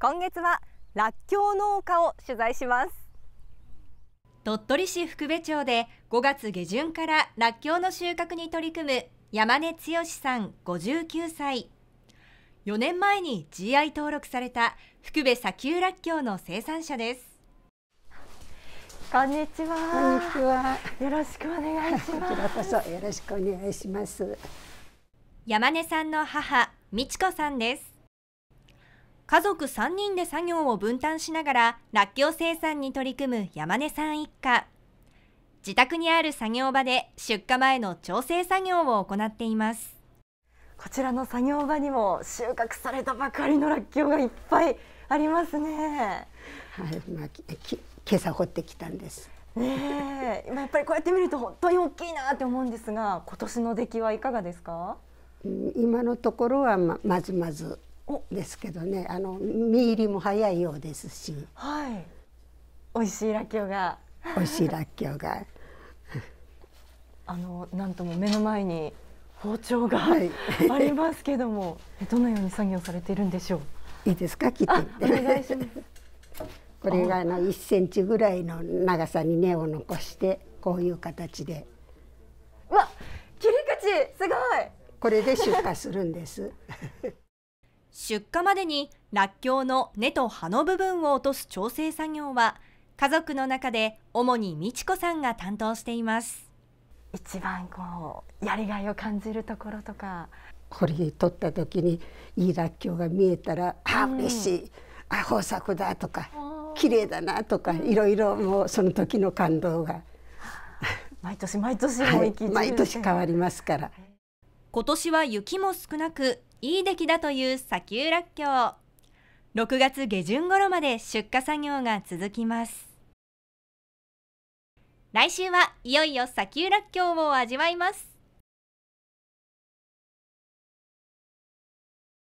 今月はらっきょう農家を取材します鳥取市福部町で5月下旬かららっきょうの収穫に取り組む山根剛さん59歳4年前に GI 登録された福部砂丘らっきょうの生産者ですこんにちは。こんにちは。よろしくお願いします。こちらこそよろしくお願いします。山根さんの母、美智子さんです。家族3人で作業を分担しながららっきょう生産に取り組む山根さん一家自宅にある作業場で出荷前の調整作業を行っていますこちらの作業場にも収穫されたばかりのらっきょうがいっぱいありますねはい、まあ、今朝掘ってきたんですねえ、今やっぱりこうやって見ると本当に大きいなって思うんですが今年の出来はいかがですか今のところはままずまずですけどねあの身入りも早いようですし、はい、美味しいらっきょうが美味しいらっきょうがあのなんとも目の前に包丁が、はありますけどもどのように作業されているんでしょういいですか切ってお願いします これがあの1センチぐらいの長さに根を残してこういう形でうわ切り口すごいこれで出荷するんです出荷までにらっきょうの根と葉の部分を落とす調整作業は家族の中で主に美智子さんが担当しています一番こうやりがいを感じるところとか堀取った時にいいらっきょうが見えたら、うあ嬉しいあ豊作だとか綺麗だなとかいろいろもうその時の感動が 毎年毎年、はい、毎年変わりますから今年は雪も少なくいい出来だという砂丘らっきょう6月下旬頃まで出荷作業が続きます来週はいよいよ砂丘らっきょうを味わいます